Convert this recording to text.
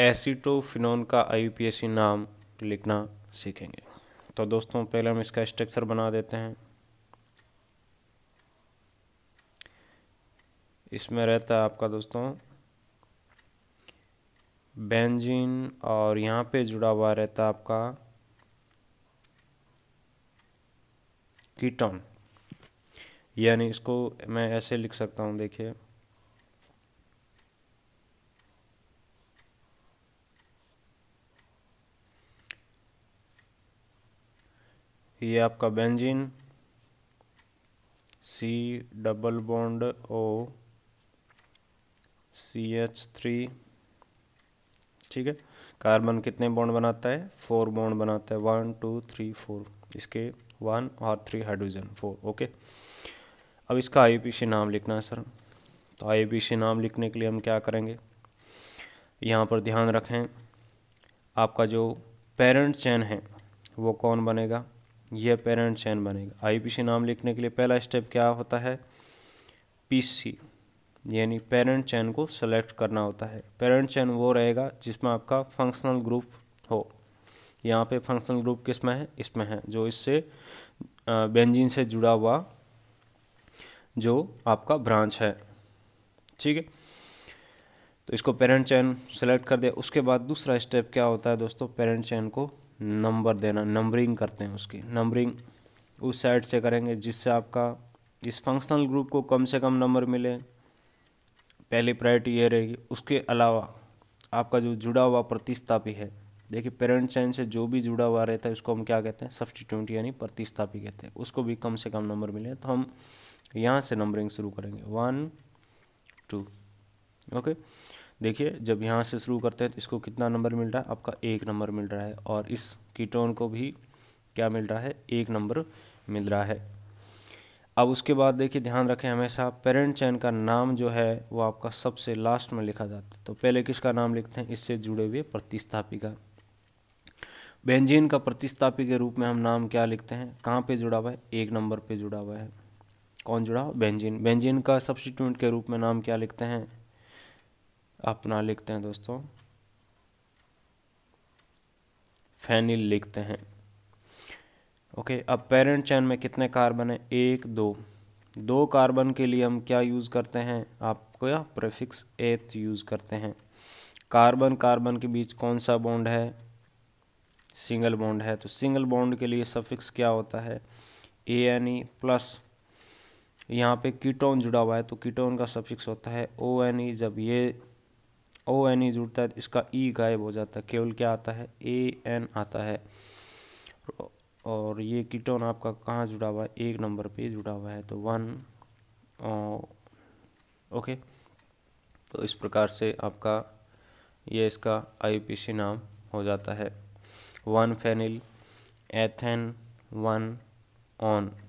acetophenone का आई नाम लिखना सीखेंगे तो दोस्तों पहले हम इसका स्ट्रक्चर बना देते हैं इसमें रहता है आपका दोस्तों बेंजीन और यहाँ पे जुड़ा हुआ रहता है आपका कीटोन यानी इसको मैं ऐसे लिख सकता हूँ देखिए ये आपका benzene C double bond O C H three ठीक है कार्बन कितने बॉन्ड बनाता है फोर बॉन्ड बनाता है वन टू थ्री फोर इसके वन और थ्री हाइड्रोजन फोर ओके अब इसका आई नाम लिखना है सर तो आई नाम लिखने के लिए हम क्या करेंगे यहाँ पर ध्यान रखें आपका जो पेरेंट चैन है वो कौन बनेगा यह पेरेंट चैन बनेगा आईपीसी नाम लिखने के लिए पहला स्टेप क्या होता है पीसी यानी पेरेंट चैन को सेलेक्ट करना होता है पेरेंट चैन वो रहेगा जिसमें आपका फंक्शनल ग्रुप हो यहाँ पे फंक्शनल ग्रुप किस में है इसमें है जो इससे बेंजीन से जुड़ा हुआ जो आपका ब्रांच है ठीक है तो इसको पेरेंट चैन सेलेक्ट कर दिया उसके बाद दूसरा स्टेप क्या होता है दोस्तों पेरेंट चैन को नंबर देना नंबरिंग करते हैं उसकी नंबरिंग उस साइड से करेंगे जिससे आपका इस फंक्शनल ग्रुप को कम से कम नंबर मिले पहली प्रायोरिटी ये रहेगी उसके अलावा आपका जो जुड़ा हुआ प्रतिस्थापी है देखिए पेरेंट चैन से जो भी जुड़ा हुआ रहता है उसको हम क्या कहते हैं सब्सटीट्यूट यानी प्रतिस्थापी कहते हैं उसको भी कम से कम नंबर मिले तो हम यहाँ से नंबरिंग शुरू करेंगे वन टू ओके देखिए जब यहाँ से शुरू करते हैं तो इसको कितना नंबर मिल रहा है आपका एक नंबर मिल रहा है और इस कीटोन को भी क्या मिल रहा है एक नंबर मिल रहा है अब उसके बाद देखिए ध्यान रखें हमेशा पेरेंट चैन का नाम जो है वो आपका सबसे लास्ट में लिखा जाता है तो पहले किसका नाम लिखते हैं इससे जुड़े हुए प्रतिस्थापी का बेंजीन का प्रतिस्थापी के रूप में हम नाम क्या लिखते हैं कहाँ पे जुड़ा हुआ है एक नंबर पे जुड़ा हुआ है कौन जुड़ा बेंजीन बेंजीन का सब्सटीट्यूट के रूप में नाम क्या लिखते हैं अपना लिखते हैं दोस्तों फैनिल लिखते हैं ओके अब पेरेंट चैन में कितने कार्बन है एक दो दो कार्बन के लिए हम क्या यूज़ करते हैं आपको या प्रेफिक्स एथ यूज़ करते हैं कार्बन कार्बन के बीच कौन सा बॉन्ड है सिंगल बॉन्ड है तो सिंगल बॉन्ड के लिए सफिक्स क्या होता है ए एन ई प्लस यहाँ पे कीटोन जुड़ा हुआ है तो कीटोन का सफिक्स होता है ओ एन ई जब ये ओ एन ई जुड़ता है इसका ई गायब हो जाता है केवल क्या आता है ए एन आता है और ये कीटोन आपका कहाँ जुड़ा हुआ है एक नंबर पे जुड़ा हुआ है तो वन ओके तो इस प्रकार से आपका ये इसका आई नाम हो जाता है one phenyl ethane one on